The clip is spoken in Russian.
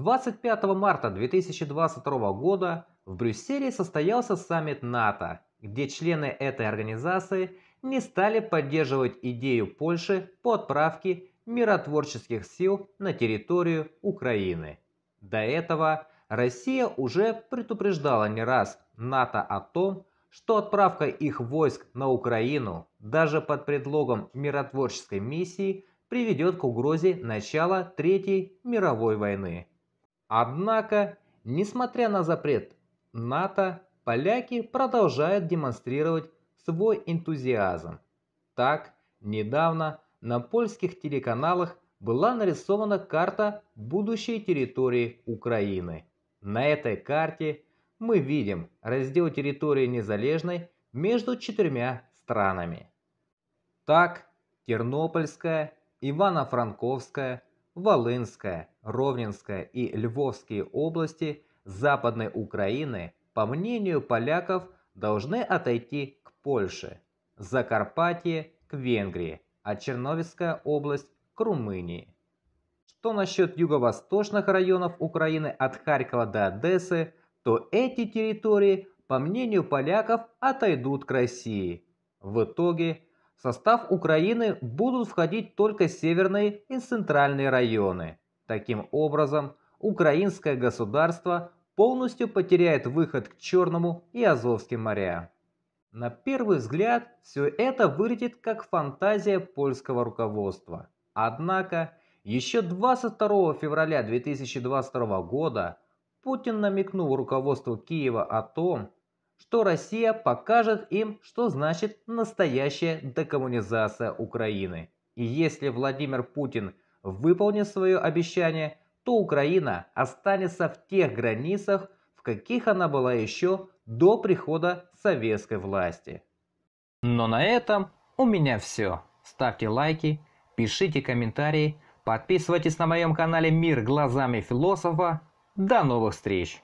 25 марта 2022 года в Брюсселе состоялся саммит НАТО, где члены этой организации не стали поддерживать идею Польши по отправке миротворческих сил на территорию Украины. До этого Россия уже предупреждала не раз НАТО о том, что отправка их войск на Украину даже под предлогом миротворческой миссии приведет к угрозе начала Третьей мировой войны. Однако, несмотря на запрет НАТО, поляки продолжают демонстрировать свой энтузиазм. Так, недавно на польских телеканалах была нарисована карта будущей территории Украины. На этой карте мы видим раздел территории незалежной между четырьмя странами. Так, Тернопольская, Ивано-Франковская, Волынская, Ровненская и Львовские области Западной Украины, по мнению поляков, должны отойти к Польше, Закарпатье – к Венгрии, а Черновицкая область – к Румынии. Что насчет юго-восточных районов Украины от Харькова до Одессы, то эти территории, по мнению поляков, отойдут к России. В итоге – в состав Украины будут входить только северные и центральные районы. Таким образом, украинское государство полностью потеряет выход к Черному и Азовским морям. На первый взгляд, все это выглядит как фантазия польского руководства. Однако, еще 22 февраля 2022 года Путин намекнул руководству Киева о том, что Россия покажет им, что значит настоящая декоммунизация Украины. И если Владимир Путин выполнит свое обещание, то Украина останется в тех границах, в каких она была еще до прихода советской власти. Но на этом у меня все. Ставьте лайки, пишите комментарии, подписывайтесь на моем канале «Мир глазами философа». До новых встреч!